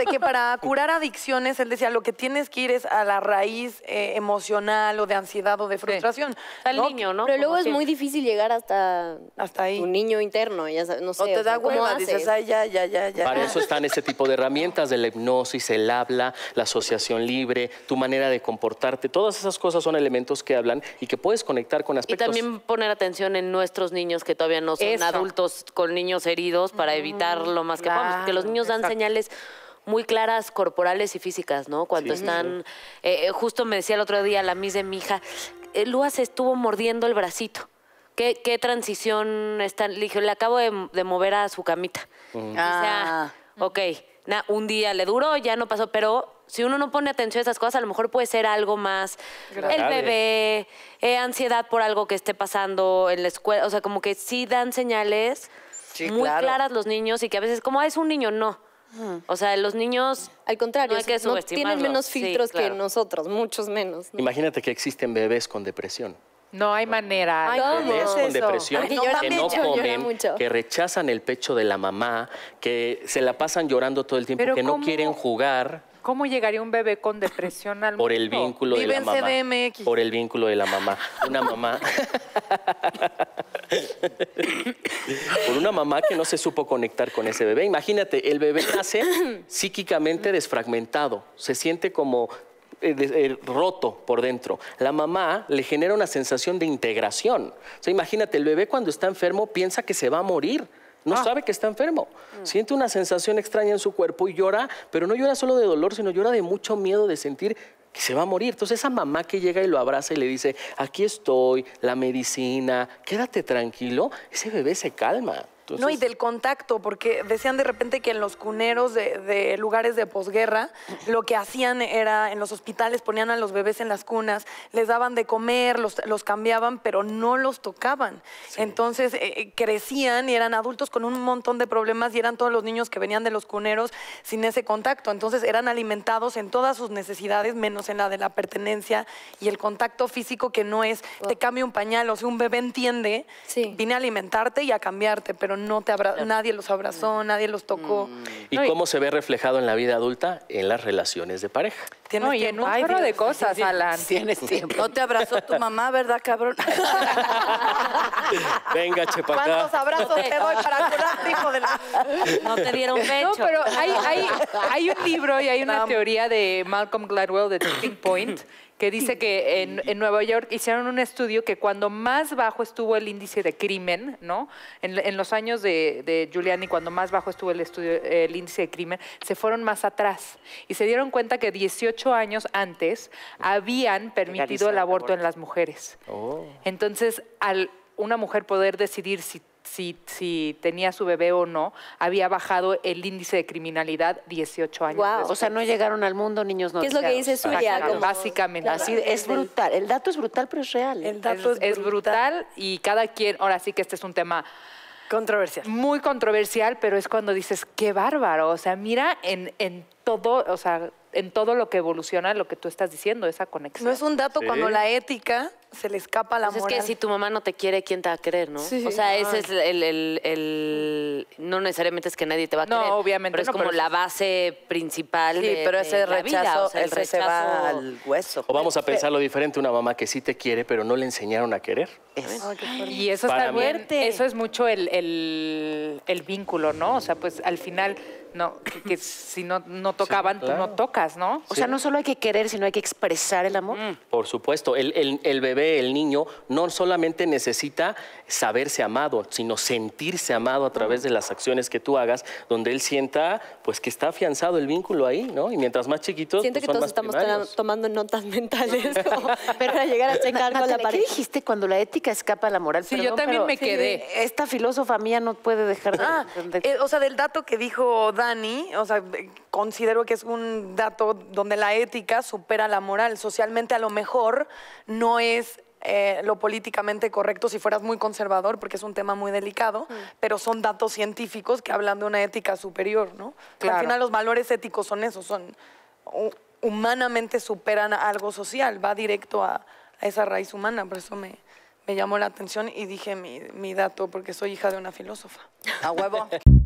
de que para curar adicciones, él decía, lo que tienes que ir es a la raíz eh, emocional o de ansiedad o de frustración. Al niño, ¿no? Pero luego es muy difícil llegar hasta, hasta ahí. tu niño interno, O te da como hueva, dices, ya, ya, ya, Para eso están ese tipo de herramientas de la hipnosis, el habla, la asociación libre, tu manera de comportarte. Todas esas cosas son elementos que hablan y que puedes conectar con aspectos. Y también poner atención en nuestros niños que todavía no son adultos con niños heridos para mm, evitar lo más que podamos. los niños dan señales muy claras corporales y físicas, ¿no? Cuando están, eh, eh, justo me decía el otro día la mis de mi hija, eh, Lua se estuvo mordiendo el bracito. ¿Qué, qué transición está...? Le dije, le acabo de, mover a su camita. ah. ok, un día le duró, ya no pasó, pero si uno no pone atención a esas cosas, a lo mejor puede ser algo más. El bebé, ansiedad por algo que esté pasando en la escuela. O sea, como que sí dan señales muy claras los niños y que a veces, como ah, es un niño, no. O sea, los niños... Al contrario, que tienen menos filtros que nosotros, muchos menos. Imagínate que existen bebés con depresión. No hay manera. Hay bebés con depresión que no comen, que rechazan el pecho de la mamá, que se la pasan llorando todo el tiempo, que no quieren jugar. ¿Cómo llegaría un bebé con depresión al Por el vínculo de la mamá. Por el vínculo de la mamá. Una mamá. por una mamá que no se supo conectar con ese bebé. Imagínate, el bebé nace psíquicamente desfragmentado, se siente como eh, eh, roto por dentro. La mamá le genera una sensación de integración. O sea, imagínate, el bebé cuando está enfermo piensa que se va a morir no ah. sabe que está enfermo. Mm. Siente una sensación extraña en su cuerpo y llora, pero no llora solo de dolor, sino llora de mucho miedo de sentir que se va a morir. Entonces esa mamá que llega y lo abraza y le dice, aquí estoy, la medicina, quédate tranquilo, ese bebé se calma. No, y del contacto, porque decían de repente que en los cuneros de, lugares de posguerra, lo que hacían era, en los hospitales ponían a los bebés en las cunas, les daban de comer, los, los cambiaban, pero no los tocaban. Entonces eh, eh, crecían y eran adultos con un montón de problemas y eran todos los niños que venían de los cuneros sin ese contacto. Entonces eran alimentados en todas sus necesidades, menos en la de la pertenencia y el contacto físico que no es, te cambio un pañal, o sea, un bebé entiende, vine a alimentarte y a cambiarte, pero no te abra... nadie los abrazó, nadie los tocó. ¿Y cómo se ve reflejado en la vida adulta? En las relaciones de pareja. no, y en un Ay, de cosas, Alan. Tienes tiempo. No te abrazó tu mamá, ¿verdad, cabrón? Venga, chepacá. ¿Cuántos abrazos te doy para curarte, hijo de la... No te dieron pecho. No, pero hay, un libro y hay una teoría de Malcolm Gladwell de Tipping Point que dice que en, Nueva York hicieron un estudio que cuando más bajo estuvo el índice de crimen, ¿no? En, los años de, de, Giuliani, cuando más bajo estuvo el, estudio, el índice de crimen, se fueron más atrás y se dieron cuenta que 18 años antes habían permitido el aborto, en las mujeres. Oh. Entonces, al una mujer poder decidir si si, tenía su bebé o no, había bajado el índice de criminalidad 18 años. o sea, no llegaron al mundo niños no. ¿Qué es lo que dice Suya? Básicamente. es brutal. El dato es brutal, pero es real. ¿eh? El dato es, brutal. y cada quien, ahora sí que este es un tema Controversial. Muy controversial, pero es cuando dices, qué bárbaro. O sea, mira en, todo, o sea, en todo lo que evoluciona lo que tú estás diciendo, esa conexión. No es un dato cuando la ética se le escapa la pues Es que si tu mamá no te quiere, ¿quién te va a querer, no? o sea, ese es el, No necesariamente es que nadie te va a querer. No, obviamente Pero es como la base principal sí, pero ese rechazo, el rechazo... al hueso. O vamos a pensarlo diferente, una mamá que sí te quiere, pero no le enseñaron a querer. y eso está muerte. eso es mucho el, vínculo, ¿no? O sea, pues al final, no, que, si no, no tocaban, tú pues, no tocas, ¿no? O sea, no solo hay que querer, sino hay que expresar el amor. Mm. Por supuesto, el bebé el niño, no solamente necesita saberse amado, sino sentirse amado a través de las acciones que tú hagas, donde él sienta pues que está afianzado el vínculo ahí, ¿no? Y mientras más chiquitos, Siento pues, que todos estamos tomando notas mentales pero, para llegar a checar con la ¿Qué dijiste cuando la ética escapa a la moral? Sí, yo también me quedé. Esta filósofa mía no puede dejar de... Ah, eh, o sea, del dato que dijo Dani, o sea, considero que es un dato donde la ética supera la moral. Socialmente a lo mejor no es eh, lo políticamente correcto si fueras muy conservador, porque es un tema muy delicado, pero son datos científicos que hablan de una ética superior, ¿no? Al final los valores éticos son esos, son humanamente superan algo social, va directo a, esa raíz humana, por eso me, me llamó la atención y dije mi, mi dato, porque soy hija de una filósofa. A huevo.